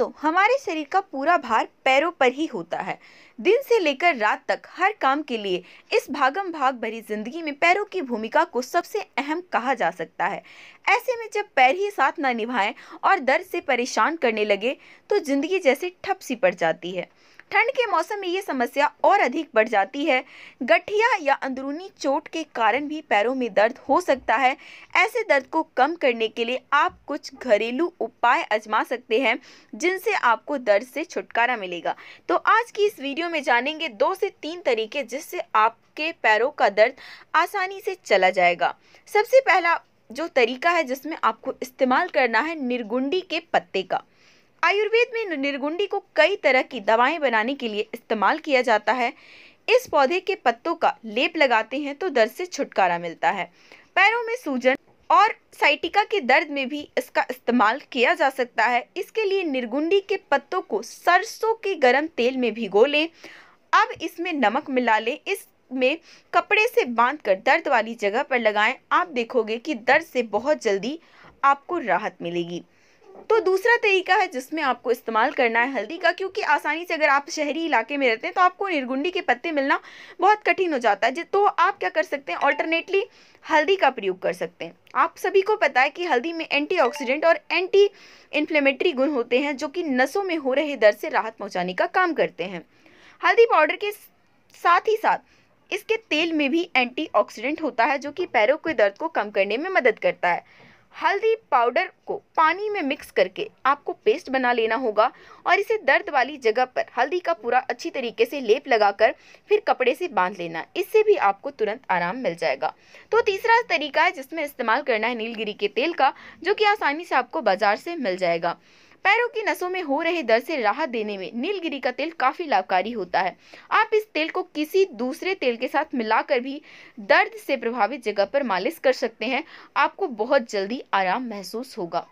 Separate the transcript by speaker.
Speaker 1: दोस्तों हमारे शरीर का पूरा भार पैरों पर ही होता है दिन से लेकर रात तक हर काम के लिए इस भागम भाग भरी जिंदगी में पैरों की भूमिका को सबसे अहम कहा जा सकता है ऐसे में जब पैर ही साथ ना निभाएं और दर्द से परेशान करने लगे तो जिंदगी जैसे ठप सी पड़ जाती है ठंड के मौसम में ये समस्या और अधिक बढ़ जाती है गठिया या अंदरूनी चोट के कारण भी पैरों में दर्द हो सकता है ऐसे दर्द को कम करने के लिए आप कुछ घरेलू उपाय आजमा सकते हैं जिनसे आपको दर्द से छुटकारा मिलेगा तो आज की इस वीडियो में जानेंगे दो से तीन तरीके जिससे आपके पैरों का दर्द आसानी से चला जाएगा सबसे पहला जो तरीका है जिसमें आपको इस्तेमाल करना है निर्गुंडी के पत्ते का आयुर्वेद में निर्गुंडी को कई तरह की दवाएं बनाने के लिए इस्तेमाल किया जाता है इस पौधे के पत्तों का लेप लगाते हैं तो दर्द से छुटकारा मिलता है पैरों में सूजन और साइटिका के दर्द में भी इसका इस्तेमाल किया जा सकता है इसके लिए निर्गुंडी के पत्तों को सरसों के गर्म तेल में भिगो लें अब इसमें नमक मिला लें इस में कपड़े से बांधकर दर्द वाली जगह पर लगाएं आप देखोगे कि दर्द से बहुत जल्दी आपको राहत मिलेगी तो दूसरा तरीका है जिसमें आपको इस्तेमाल करना है हल्दी का क्योंकि आसानी से अगर आप शहरी इलाके में रहते हैं तो आपको निरगुंडी के पत्ते मिलना बहुत कठिन हो जाता है तो आप क्या कर सकते हैं ऑल्टरनेटली हल्दी का प्रयोग कर सकते हैं आप सभी को पता है कि हल्दी में एंटीऑक्सीडेंट और एंटी इन्फ्लेमेटरी गुण होते हैं जो कि नसों में हो रहे दर्द से राहत पहुँचाने का काम करते हैं हल्दी पाउडर के साथ ही साथ इसके तेल में भी एंटीऑक्सीडेंट होता है जो कि पैरों के दर्द को कम करने में मदद करता है हल्दी पाउडर को पानी में मिक्स करके आपको पेस्ट बना लेना होगा और इसे दर्द वाली जगह पर हल्दी का पूरा अच्छी तरीके से लेप लगाकर फिर कपड़े से बांध लेना इससे भी आपको तुरंत आराम मिल जाएगा तो तीसरा तरीका है जिसमें इस्तेमाल करना है नीलगिरी के तेल का जो कि आसानी से आपको बाज़ार से मिल जाएगा पैरों की नसों में हो रहे दर्द से राहत देने में नीलगिरी का तेल काफ़ी लाभकारी होता है आप इस तेल को किसी दूसरे तेल के साथ मिलाकर भी दर्द से प्रभावित जगह पर मालिश कर सकते हैं आपको बहुत जल्दी आराम महसूस होगा